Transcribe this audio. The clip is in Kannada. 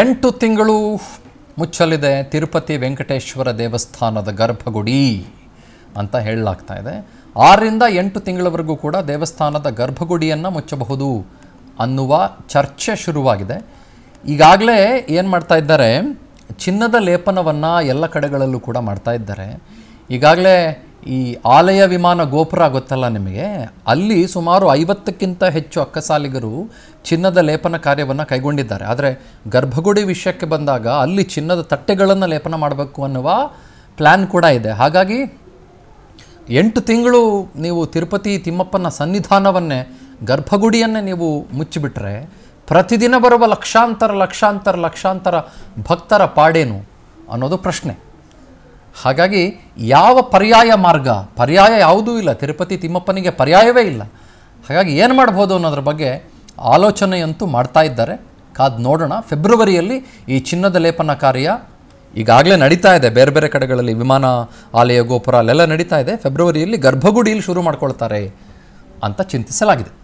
ಎಂಟು ತಿಂಗಳು ಮುಚ್ಚಲಿದೆ ತಿರುಪತಿ ವೆಂಕಟೇಶ್ವರ ದೇವಸ್ಥಾನದ ಗರ್ಭಗುಡಿ ಅಂತ ಹೇಳಲಾಗ್ತಾ ಇದೆ ಆರರಿಂದ ಎಂಟು ತಿಂಗಳವರೆಗೂ ಕೂಡ ದೇವಸ್ಥಾನದ ಗರ್ಭಗುಡಿಯನ್ನು ಮುಚ್ಚಬಹುದು ಅನ್ನುವ ಚರ್ಚೆ ಶುರುವಾಗಿದೆ ಈಗಾಗಲೇ ಏನು ಮಾಡ್ತಾ ಇದ್ದಾರೆ ಚಿನ್ನದ ಲೇಪನವನ್ನು ಎಲ್ಲ ಕಡೆಗಳಲ್ಲೂ ಕೂಡ ಮಾಡ್ತಾ ಇದ್ದಾರೆ ಈಗಾಗಲೇ ಈ ಆಲಯ ವಿಮಾನ ಗೋಪುರ ಗೊತ್ತಲ್ಲ ನಿಮಗೆ ಅಲ್ಲಿ ಸುಮಾರು ಐವತ್ತಕ್ಕಿಂತ ಹೆಚ್ಚು ಅಕ್ಕಸಾಲಿಗರು ಚಿನ್ನದ ಲೇಪನ ಕಾರ್ಯವನ್ನು ಕೈಗೊಂಡಿದ್ದಾರೆ ಆದರೆ ಗರ್ಭಗುಡಿ ವಿಷಯಕ್ಕೆ ಬಂದಾಗ ಅಲ್ಲಿ ಚಿನ್ನದ ತಟ್ಟೆಗಳನ್ನು ಲೇಪನ ಮಾಡಬೇಕು ಅನ್ನುವ ಪ್ಲ್ಯಾನ್ ಕೂಡ ಇದೆ ಹಾಗಾಗಿ ಎಂಟು ತಿಂಗಳು ನೀವು ತಿರುಪತಿ ತಿಮ್ಮಪ್ಪನ ಸನ್ನಿಧಾನವನ್ನೇ ಗರ್ಭಗುಡಿಯನ್ನೇ ನೀವು ಮುಚ್ಚಿಬಿಟ್ರೆ ಪ್ರತಿದಿನ ಬರುವ ಲಕ್ಷಾಂತರ ಲಕ್ಷಾಂತರ ಲಕ್ಷಾಂತರ ಭಕ್ತರ ಪಾಡೇನು ಅನ್ನೋದು ಪ್ರಶ್ನೆ ಹಾಗಾಗಿ ಯಾವ ಪರ್ಯಾಯ ಮಾರ್ಗ ಪರ್ಯಾಯ ಯಾವುದೂ ಇಲ್ಲ ತಿರುಪತಿ ತಿಮ್ಮಪ್ಪನಿಗೆ ಪರ್ಯಾಯವೇ ಇಲ್ಲ ಹಾಗಾಗಿ ಏನು ಮಾಡ್ಬೋದು ಅನ್ನೋದ್ರ ಬಗ್ಗೆ ಆಲೋಚನೆಯಂತೂ ಮಾಡ್ತಾ ಇದ್ದಾರೆ ಕಾದು ನೋಡೋಣ ಫೆಬ್ರವರಿಯಲ್ಲಿ ಈ ಚಿನ್ನದ ಲೇಪನ ಕಾರ್ಯ ಈಗಾಗಲೇ ನಡೀತಾ ಇದೆ ಬೇರೆ ಬೇರೆ ಕಡೆಗಳಲ್ಲಿ ವಿಮಾನ ಆಲಯ ಗೋಪುರ ಅಲ್ಲೆಲ್ಲ ನಡೀತಾ ಇದೆ ಫೆಬ್ರವರಿಯಲ್ಲಿ ಗರ್ಭಗುಡಿಯಲ್ಲಿ ಶುರು ಮಾಡ್ಕೊಳ್ತಾರೆ ಅಂತ ಚಿಂತಿಸಲಾಗಿದೆ